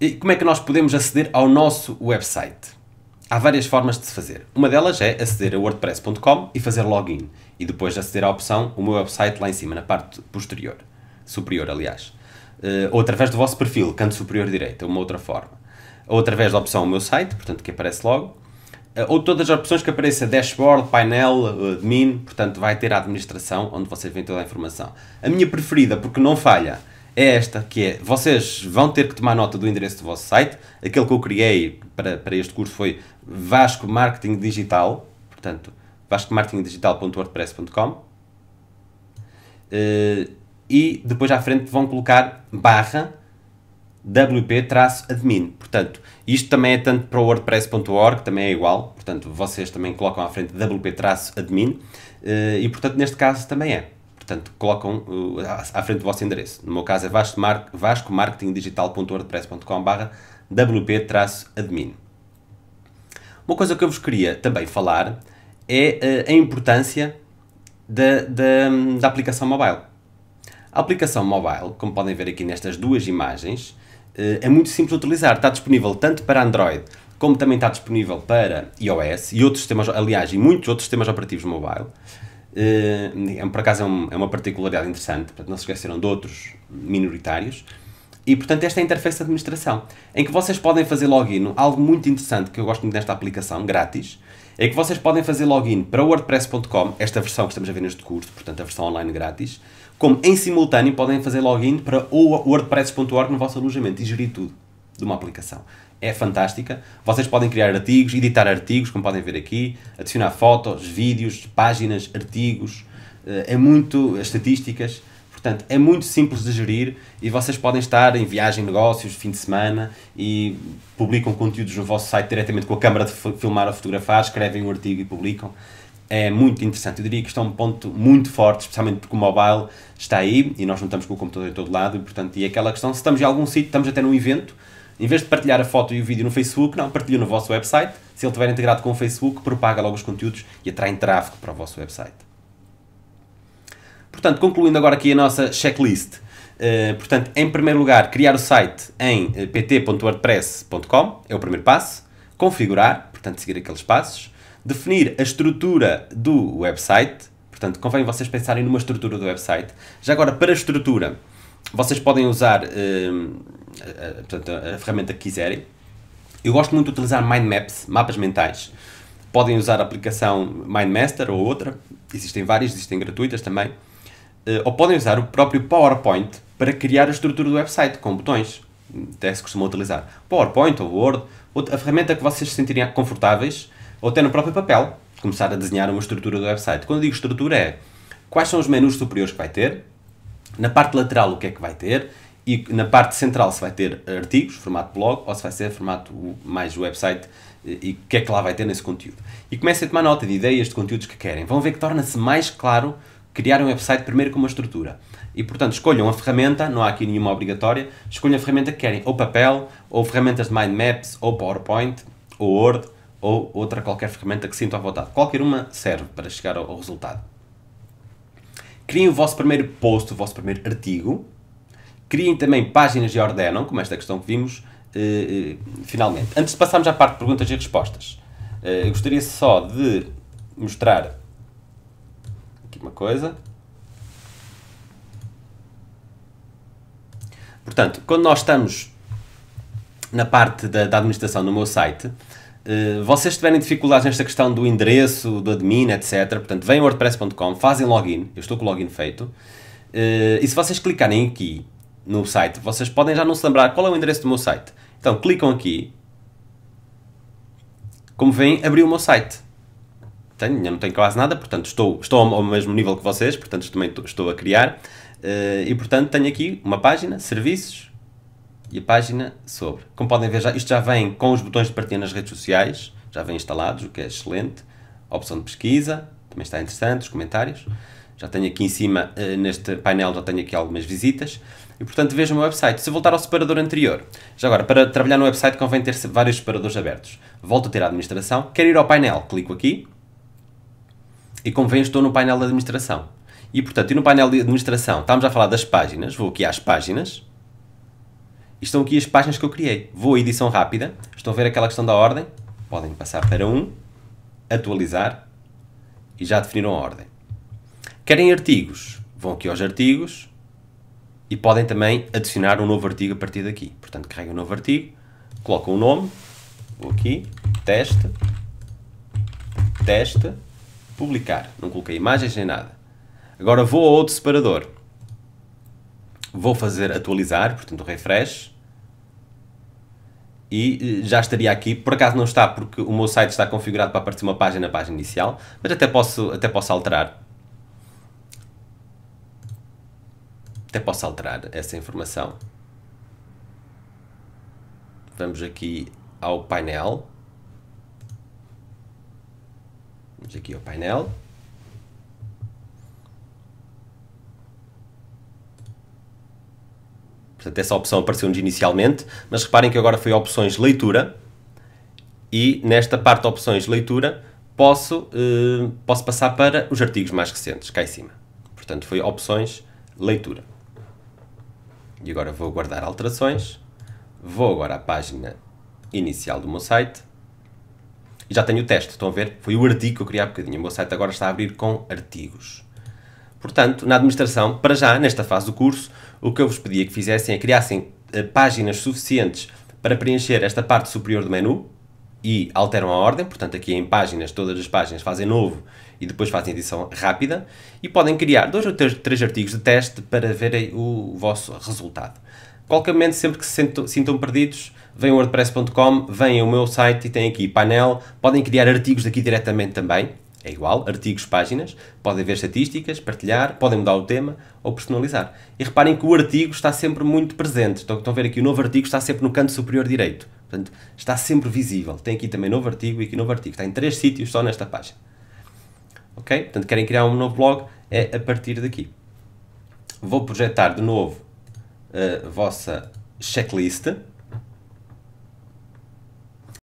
E como é que nós podemos aceder ao nosso website? Há várias formas de se fazer. Uma delas é aceder a wordpress.com e fazer login e depois aceder à opção o meu website lá em cima, na parte posterior, superior, aliás. Eh, ou através do vosso perfil, canto superior direito, uma outra forma. Ou através da opção o meu site, portanto que aparece logo. Eh, ou todas as opções que apareça dashboard, painel, eh, admin, portanto vai ter a administração onde vocês veem toda a informação. A minha preferida, porque não falha, é esta, que é, vocês vão ter que tomar nota do endereço do vosso site, aquele que eu criei para, para este curso foi Vasco Marketing Digital, portanto, vascomarketingdigital.wordpress.com eh, e depois à frente vão colocar barra wp-admin. Portanto, isto também é tanto para o wordpress.org, também é igual. Portanto, vocês também colocam à frente wp-admin eh, e, portanto, neste caso também é portanto, colocam uh, à, à frente do vosso endereço. No meu caso é vascomarketingdigital.wordpress.com.br wp-admin. Uma coisa que eu vos queria também falar é uh, a importância da, da, da aplicação mobile. A aplicação mobile, como podem ver aqui nestas duas imagens, uh, é muito simples de utilizar. Está disponível tanto para Android como também está disponível para iOS e outros sistemas, aliás, e muitos outros sistemas operativos mobile. Eh, é por acaso é, um, é, uma particularidade interessante, portanto, não se esqueceram de outros minoritários. E, portanto, esta é a interface de administração, em que vocês podem fazer login. Algo muito interessante que eu gosto muito desta aplicação, grátis, é que vocês podem fazer login para WordPress.com, esta versão que estamos a ver neste curso, portanto, a versão online grátis, como em simultâneo podem fazer login para wordpress.org no vosso alojamento e gerir tudo de uma aplicação. É fantástica. Vocês podem criar artigos, editar artigos, como podem ver aqui, adicionar fotos, vídeos, páginas, artigos. Eh, é muito. Eh, estatísticas. Portanto, é muito simples de gerir e vocês podem estar em viagem, negócios, fim de semana e publicam conteúdos no vosso site diretamente com a câmara de filmar ou fotografar, escrevem um artigo e publicam. É muito interessante. Eu diria que isto é um ponto muito forte, especialmente porque o mobile está aí e nós não estamos com o computador em todo lado e, portanto, e é aquela questão, se estamos em algum sítio, estamos até num evento, em vez de partilhar a foto e o vídeo no Facebook, não, partilha no vosso website. Se ele estiver integrado com o Facebook, propaga logo os conteúdos e atrai tráfego para o vosso website. Portanto, concluindo agora aqui a nossa checklist. Uh, portanto, em primeiro lugar, criar o site em eh, pt.wordpress.com é o primeiro passo. Configurar, portanto, seguir aqueles passos. Definir a estrutura do website. Portanto, convém vocês pensarem numa estrutura do website. Já agora, para a estrutura, vocês podem usar. Uh, a, eh, eh, portanto, a, a ferramenta que quiserem. Eu gosto muito de utilizar mind maps, mapas mentais. Podem usar a aplicação MindMaster ou outra, existem várias, existem gratuitas também. Eh, ou podem usar o próprio PowerPoint para criar a estrutura do website com botões. Até se costuma utilizar PowerPoint ou Word, a ferramenta que vocês se sentirem confortáveis, ou até no próprio papel, começar a desenhar uma estrutura do website. Quando digo estrutura, é quais são os menus superiores que vai ter, na parte lateral o que é que vai ter e na parte central se vai ter artigos, formato blog, ou se vai ser formato mais website eh, e o que é que lá vai ter nesse conteúdo. E comecem a tomar nota de ideias, de conteúdos que querem. Vão ver que torna-se mais claro criar um website primeiro com uma estrutura. E portanto, escolham a ferramenta, não há aqui nenhuma obrigatória, escolham a ferramenta que querem, ou papel, ou ferramentas de mind maps, ou PowerPoint, ou Word, ou outra qualquer ferramenta que sintam à vontade. Qualquer uma serve para chegar ao, ao resultado. Criem o vosso primeiro post, o vosso primeiro artigo, Criem também páginas e ordenam, como esta questão que vimos, eh, eh, finalmente. Antes de passarmos à parte de perguntas e respostas, eh, eu gostaria só de mostrar aqui uma coisa. Portanto, quando nós estamos na parte da, da administração no meu site, vocês tiverem dificuldades nesta questão do endereço, do admin, etc., portanto, vêm wordpress.com, fazem login, eu estou com o login feito, e se vocês clicarem aqui, no site. Vocês podem já não se lembrar qual é o endereço do meu site. Então clicam aqui. Como veem, abriu o meu site. Tenho, eu não tenho quase nada, portanto estou, estou ao mesmo nível que vocês, portanto também estou a criar. Eh, e portanto tenho aqui uma página, serviços e a página sobre. Como podem ver, já, isto já vem com os botões de partilha nas redes sociais, já vem instalados, o que é excelente. A opção de pesquisa, também está interessante, os comentários. Já tenho aqui em cima, eh, neste painel, já tenho aqui algumas visitas. E, portanto, vejo o meu website. Se eu voltar ao separador anterior, já agora, para trabalhar no website convém ter vários separadores abertos. Volto a ter a administração, quero ir ao painel, clico aqui e convém estou no painel de administração. E, portanto, e no painel de administração, estamos a falar das páginas, vou aqui às páginas, e estão aqui as páginas que eu criei. Vou à edição rápida, estão a ver aquela questão da ordem, podem passar para 1, um, atualizar e já definiram a ordem. Querem artigos? Vão aqui aos artigos e podem também adicionar um novo artigo a partir daqui. Portanto, carrega um novo artigo, coloca o um nome, vou aqui, teste, teste, publicar. Não coloquei imagens nem nada. Agora vou a outro separador. Vou fazer atualizar, portanto, refresh. E eh, já estaria aqui. Por acaso não está, porque o meu site está configurado para aparecer uma página na página inicial, mas até posso, até posso alterar Até posso alterar essa informação. Vamos aqui ao painel. Vamos aqui ao painel. Portanto, essa opção apareceu-nos inicialmente, mas reparem que agora foi opções leitura e nesta parte de opções leitura posso, eh, posso passar para os artigos mais recentes, cá em cima. Portanto, foi opções leitura. E agora vou guardar alterações. Vou agora à página inicial do meu site. E já tenho o texto, estão a ver? Foi o artigo que eu criei há bocadinho. O meu site agora está a abrir com artigos. Portanto, na administração, para já, nesta fase do curso, o que eu vos pedia que fizessem é criassem eh, páginas suficientes para preencher esta parte superior do menu, e alteram a ordem, portanto aqui em páginas, todas as páginas fazem novo e depois fazem edição rápida e podem criar dois ou três, artigos de teste para verem o vosso resultado. Qualquer momento, sempre que se sintam perdidos, vêm wordpress.com, vêm ao meu site e tem aqui painel, podem criar artigos daqui diretamente também, é igual, artigos, páginas, podem ver estatísticas, partilhar, podem mudar o tema ou personalizar. E reparem que o artigo está sempre muito presente, estão, estão a ver aqui, o novo artigo está sempre no canto superior direito. Portanto, está sempre visível. Tem aqui também novo artigo e aqui novo artigo. Está em três sítios só nesta página. Ok? Portanto, querem criar um novo blog, é a partir daqui. Vou projetar de novo eh, a vossa checklist